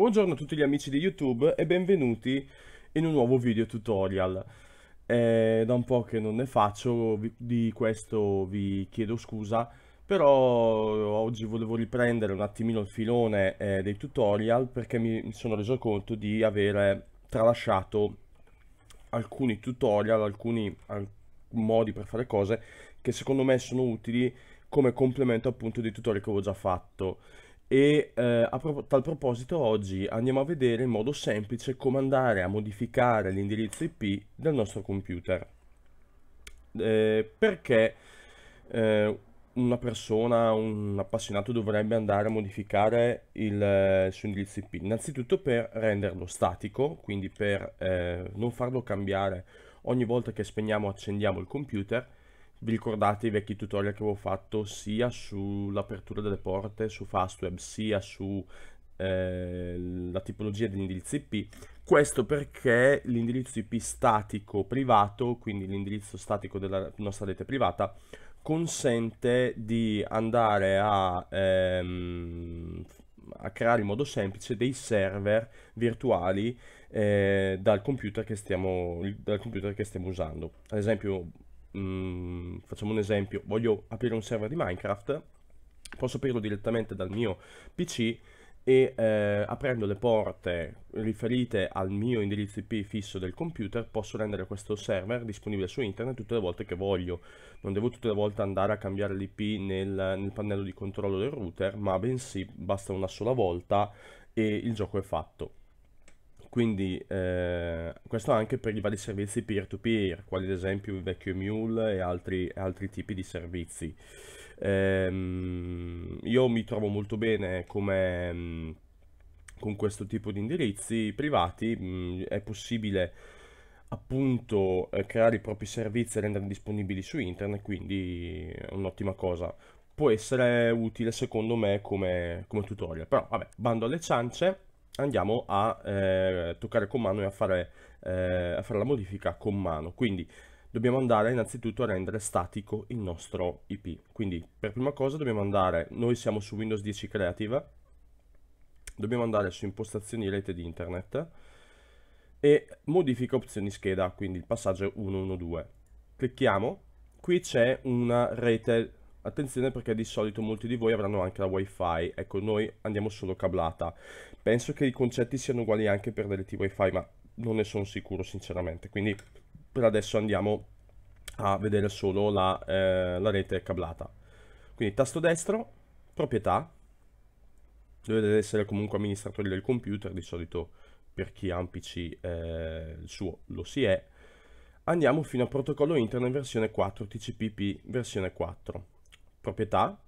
Buongiorno a tutti gli amici di YouTube e benvenuti in un nuovo video tutorial. È da un po' che non ne faccio, di questo vi chiedo scusa, però oggi volevo riprendere un attimino il filone eh, dei tutorial perché mi sono reso conto di avere tralasciato alcuni tutorial, alcuni al modi per fare cose che secondo me sono utili come complemento appunto dei tutorial che avevo già fatto e eh, a pro tal proposito oggi andiamo a vedere in modo semplice come andare a modificare l'indirizzo IP del nostro computer. Eh, perché eh, una persona, un appassionato dovrebbe andare a modificare il, il eh, suo indirizzo IP? Innanzitutto per renderlo statico, quindi per eh, non farlo cambiare ogni volta che spegniamo o accendiamo il computer, vi ricordate i vecchi tutorial che avevo fatto sia sull'apertura delle porte su Fastweb sia sulla eh, tipologia degli indirizzi IP? Questo perché l'indirizzo IP statico privato, quindi l'indirizzo statico della nostra rete privata, consente di andare a, ehm, a creare in modo semplice dei server virtuali eh, dal, computer stiamo, dal computer che stiamo usando. Ad esempio mh, mm, facciamo un esempio, voglio aprire un server di Minecraft, posso aprirlo direttamente dal mio PC e eh, aprendo le porte riferite al mio indirizzo IP fisso del computer posso rendere questo server disponibile su internet tutte le volte che voglio non devo tutte le volte andare a cambiare l'IP nel, nel pannello di controllo del router ma bensì basta una sola volta e il gioco è fatto quindi eh, questo anche per i vari servizi peer-to-peer, quali ad esempio il vecchio Mule e altri, altri tipi di servizi. Ehm, io mi trovo molto bene come, mm, con questo tipo di indirizzi privati, mm, è possibile appunto eh, creare i propri servizi e renderli disponibili su internet, quindi è un'ottima cosa. Può essere utile secondo me come, come tutorial, però vabbè, bando alle ciance andiamo a eh, toccare con mano e a fare, eh, a fare la modifica con mano. Quindi dobbiamo andare innanzitutto a rendere statico il nostro IP. Quindi per prima cosa dobbiamo andare, noi siamo su Windows 10 Creative, dobbiamo andare su impostazioni rete di internet e modifica opzioni scheda, quindi il passaggio 112. Clicchiamo, qui c'è una rete Attenzione perché di solito molti di voi avranno anche la wifi, ecco noi andiamo solo cablata. Penso che i concetti siano uguali anche per delle TV wifi, ma non ne sono sicuro sinceramente, quindi per adesso andiamo a vedere solo la, eh, la rete cablata. Quindi tasto destro, proprietà, dovete essere comunque amministratori del computer, di solito per chi ha un PC eh, il suo lo si è. Andiamo fino a protocollo internet versione 4 TCPP versione 4 proprietà.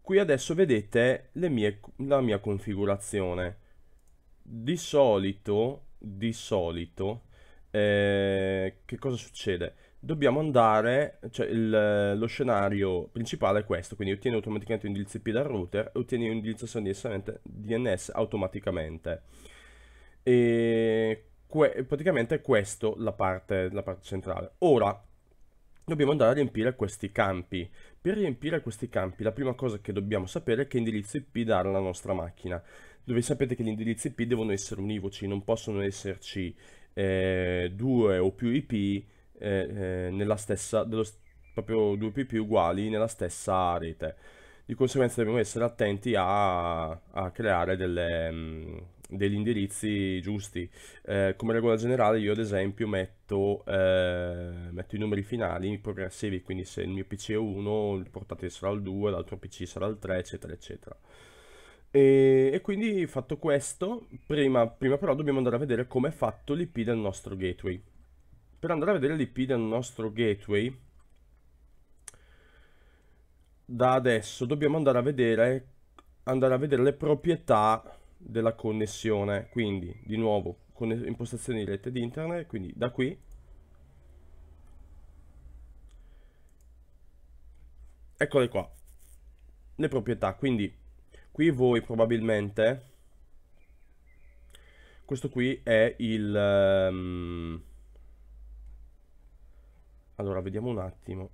Qui adesso vedete mie, la mia configurazione. Di solito, di solito, eh, che cosa succede? Dobbiamo andare, cioè il, lo scenario principale è questo, quindi ottieni automaticamente un indirizzo IP dal router e ottieni un indirizzo DNS automaticamente. E que praticamente è questa la parte, la parte centrale. Ora, dobbiamo andare a riempire questi campi. Per riempire questi campi la prima cosa che dobbiamo sapere è che indirizzo IP dare alla nostra macchina, dove sapete che gli indirizzi IP devono essere univoci, non possono esserci eh, due o più IP eh, eh, nella stessa, dello, proprio due IP uguali nella stessa rete. Di conseguenza dobbiamo essere attenti a, a creare delle... Mh, mm, degli indirizzi giusti. Eh, come regola generale io ad esempio metto, eh, metto i numeri finali progressivi, quindi se il mio PC è 1, il portatile sarà il 2, l'altro PC sarà il 3, eccetera, eccetera. E, e quindi fatto questo, prima, prima però dobbiamo andare a vedere come è fatto l'IP del nostro gateway. Per andare a vedere l'IP del nostro gateway, da adesso dobbiamo andare a vedere, andare a vedere le proprietà della connessione quindi di nuovo con impostazioni di rete di internet quindi da qui eccole qua le proprietà quindi qui voi probabilmente questo qui è il um, allora vediamo un attimo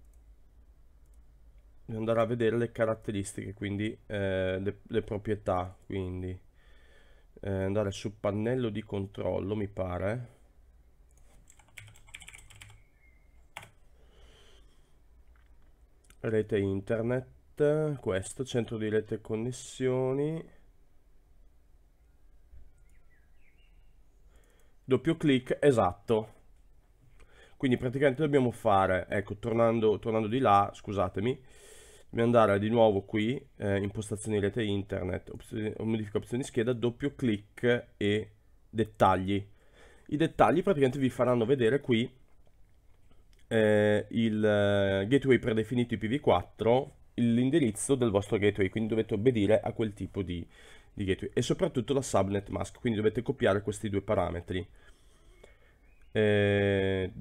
andare a vedere le caratteristiche quindi eh, le, le proprietà quindi eh, andare sul pannello di controllo mi pare rete internet questo centro di rete connessioni doppio clic esatto quindi praticamente dobbiamo fare ecco tornando, tornando di là scusatemi dobbiamo andare di nuovo qui, eh, impostazioni rete internet, opzioni, modifica opzioni scheda, doppio clic e dettagli. I dettagli praticamente vi faranno vedere qui eh, il eh, gateway predefinito IPv4, l'indirizzo del vostro gateway, quindi dovete obbedire a quel tipo di, di gateway e soprattutto la subnet mask, quindi dovete copiare questi due parametri eh,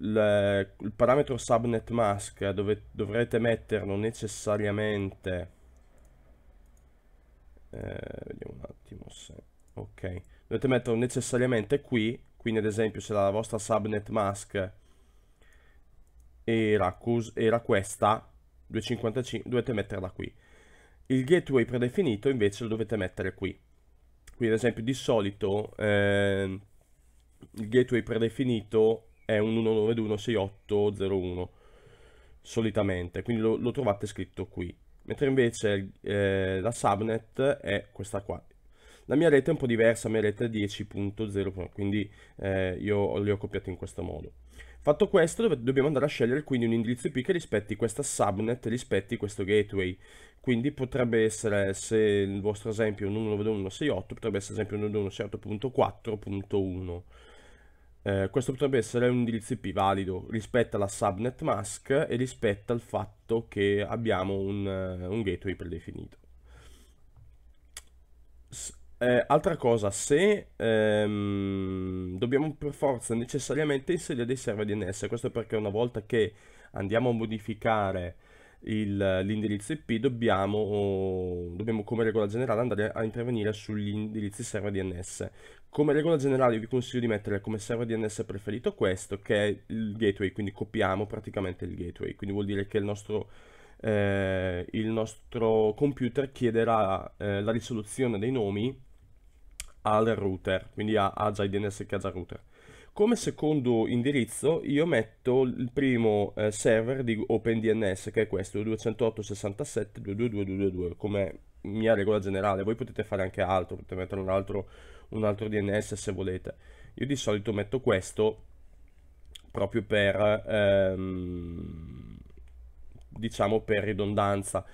la, il parametro subnet mask dove, dovrete metterlo necessariamente eh, vediamo un attimo se ok dovete metterlo necessariamente qui quindi ad esempio se la vostra subnet mask era, era questa 255 dovete metterla qui il gateway predefinito invece lo dovete mettere qui quindi ad esempio di solito eh, il gateway predefinito è un 192.168.01 solitamente, quindi lo, lo, trovate scritto qui. Mentre invece eh, la subnet è questa qua. La mia rete è un po' diversa, la mia rete è 10.0, quindi eh, io le ho copiate in questo modo. Fatto questo, dobbiamo andare a scegliere quindi un indirizzo IP che rispetti questa subnet, rispetti questo gateway. Quindi potrebbe essere, se il vostro esempio è un 19168, potrebbe essere esempio un 19168.4.1 eh, questo potrebbe essere un indirizzo IP valido rispetto alla subnet mask e rispetto al fatto che abbiamo un, eh, un gateway predefinito. S eh, altra cosa, se ehm, dobbiamo per forza necessariamente inserire dei server DNS, questo perché una volta che andiamo a modificare l'indirizzo IP dobbiamo, dobbiamo, come regola generale andare a intervenire sugli indirizzi server DNS come regola generale vi consiglio di mettere come server DNS preferito questo, che è il gateway, quindi copiamo praticamente il gateway, quindi vuol dire che il nostro, eh, il nostro computer chiederà eh, la risoluzione dei nomi al router, quindi ha, ha già il DNS che ha già il router. Come secondo indirizzo io metto il primo eh, server di OpenDNS che è questo 208.67.222.222 come mia regola generale, voi potete fare anche altro, potete mettere un altro un altro DNS se volete. Io di solito metto questo proprio per, ehm, diciamo, per ridondanza.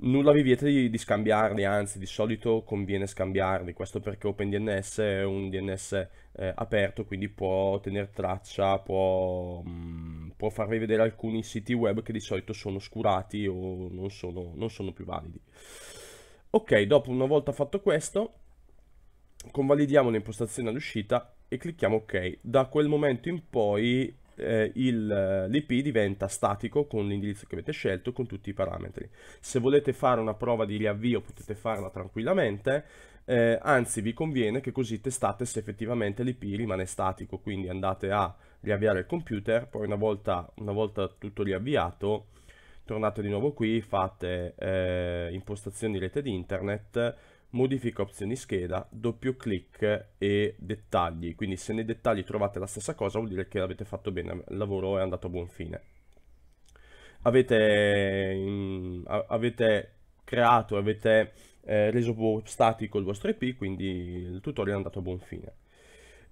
Nulla vi vieta di, di, scambiarli, anzi di solito conviene scambiarli, questo perché OpenDNS è un DNS eh, aperto, quindi può tenere traccia, può, mh, mm, può, farvi vedere alcuni siti web che di solito sono oscurati o non sono, non sono più validi. Ok, dopo una volta fatto questo, convalidiamo l'impostazione all'uscita e clicchiamo ok. Da quel momento in poi eh, eh l'IP diventa statico con l'indirizzo che avete scelto con tutti i parametri. Se volete fare una prova di riavvio potete farla tranquillamente, eh, anzi vi conviene che così testate se effettivamente l'IP rimane statico, quindi andate a riavviare il computer, poi una volta, una volta tutto riavviato tornate di nuovo qui, fate eh, impostazioni rete di internet, modifica opzioni scheda, doppio clic e dettagli. Quindi se nei dettagli trovate la stessa cosa vuol dire che l'avete fatto bene, il lavoro è andato a buon fine. Avete, in, avete creato, avete eh, reso statico il vostro IP, quindi il tutorial è andato a buon fine.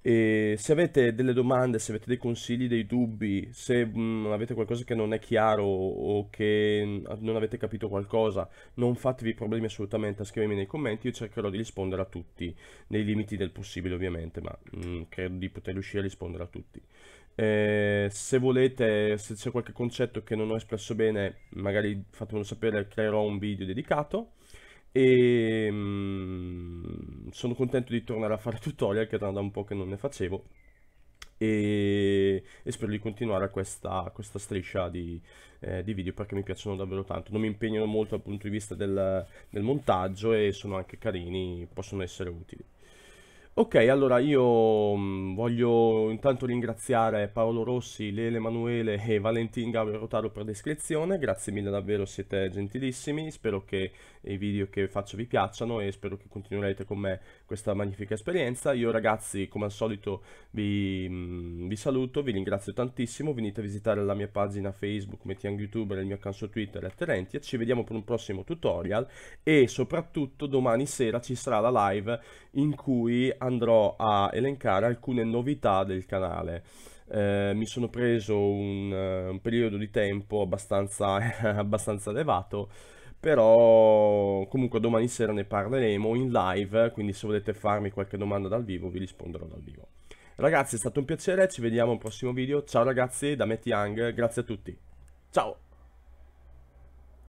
E se avete delle domande, se avete dei consigli, dei dubbi, se mh, mm, avete qualcosa che non è chiaro o che non avete capito qualcosa, non fatevi problemi assolutamente a scrivermi nei commenti, io cercherò di rispondere a tutti, nei limiti del possibile ovviamente, ma mh, mm, credo di poter riuscire a rispondere a tutti. Eh, se volete, se c'è qualche concetto che non ho espresso bene, magari fatemelo sapere, creerò un video dedicato e ehm, mh, sono contento di tornare a fare tutorial che era da un po' che non ne facevo e, e spero di continuare questa, questa striscia di, eh, di, video perché mi piacciono davvero tanto non mi impegnano molto dal punto di vista del, del montaggio e sono anche carini possono essere utili ok allora io mm, voglio intanto ringraziare Paolo Rossi, Lele Emanuele e Valentin Gabriel Rotaro per descrizione, grazie mille davvero siete gentilissimi spero che e i video che faccio vi piacciono e spero che continuerete con me questa magnifica esperienza. Io ragazzi come al solito vi, mm, vi saluto, vi ringrazio tantissimo, venite a visitare la mia pagina Facebook, Mettiang YouTuber, il mio account su Twitter, Letterenti, ci vediamo per un prossimo tutorial e soprattutto domani sera ci sarà la live in cui andrò a elencare alcune novità del canale. Eh, mi sono preso un, eh, un, periodo di tempo abbastanza, abbastanza elevato però comunque domani sera ne parleremo in live, quindi se volete farmi qualche domanda dal vivo vi risponderò dal vivo. Ragazzi è stato un piacere, ci vediamo al prossimo video, ciao ragazzi da Matty Young, grazie a tutti, ciao!